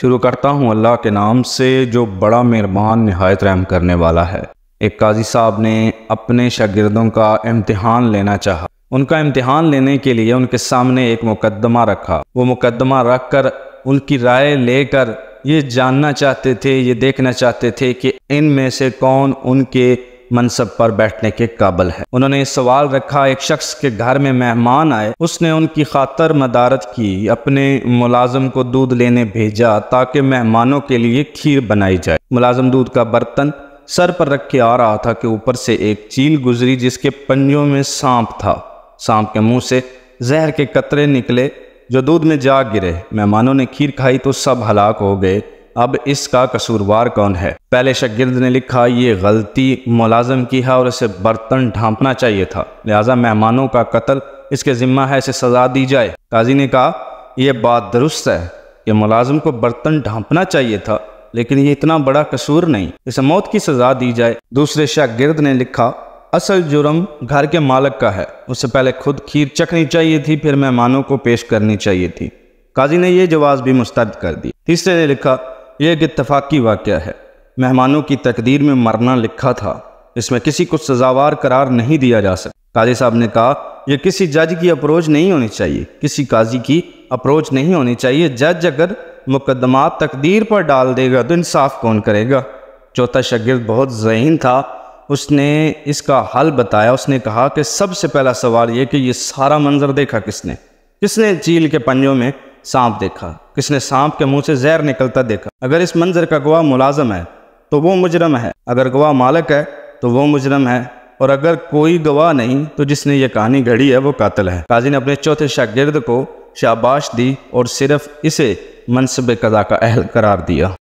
शुरू करता हूँ अल्लाह के नाम से जो बड़ा मेहरबान नहायत रहम करने वाला है एक काजी साहब ने अपने शागिर्दों का इम्तहान लेना चाहा उनका इम्तहान लेने के लिए उनके सामने एक मुकदमा रखा वो मुकदमा रख कर उनकी राय लेकर ये जानना चाहते थे ये देखना चाहते थे कि इन में से कौन उनके मनसब पर बैठने के काबल है उन्होंने सवाल रखा एक शख्स के घर में मेहमान आए उसने उनकी खातर मदारत की अपने मुलाजम को दूध लेने भेजा ताकि मेहमानों के लिए खीर बनाई जाए मुलाजम दूध का बर्तन सर पर रख के आ रहा था कि ऊपर से एक चील गुजरी जिसके पंजों में सांप था सांप के मुंह से जहर के कतरे निकले जो दूध में जा गिरे मेहमानों ने खीर खाई तो सब हलाक हो गए अब इसका कसूरवार कौन है पहले शगिर्द ने लिखा ये गलती मुलाजम की है और इसे बर्तन ढांपना चाहिए था लिहाजा मेहमानों का कत्ल इसके ज़िम्मा है इसे सजा दी जाए काजी ने कहा यह बात दुरुस्त है कि मुलाजम को बर्तन ढांपना चाहिए था लेकिन ये इतना बड़ा कसूर नहीं इसे मौत की सजा दी जाए दूसरे शागिर्द ने लिखा असल जुर्म घर के मालक का है उससे पहले खुद खीर चखनी चाहिए थी फिर मेहमानों को पेश करनी चाहिए थी काजी ने यह जवाब भी मुस्तरद कर दी तीसरे ने लिखा यह एक इतफाक़ी वाक़ है मेहमानों की तकदीर में मरना लिखा था इसमें किसी को सजावार करार नहीं दिया जा सकता काजी साहब ने कहा यह किसी जज की अप्रोच नहीं होनी चाहिए किसी काजी की अप्रोच नहीं होनी चाहिए जज अगर मुकदमा तकदीर पर डाल देगा तो इंसाफ कौन करेगा चौथा शगिर्द बहुत जहन था उसने इसका हल बताया उसने कहा कि सबसे पहला सवाल यह कि यह सारा मंजर देखा किसने किसने चील के पंजों में सांप देखा किसने सांप के मुंह से जहर निकलता देखा अगर इस मंजर का गवाह मुलाजम है तो वो मुजरम है अगर गवाह मालक है तो वो मुजरम है और अगर कोई गवाह नहीं तो जिसने ये कहानी घड़ी है वो कातिल है काजी ने अपने चौथे शागिर्द को शाबाश दी और सिर्फ इसे मनसब कदा का अहल करार दिया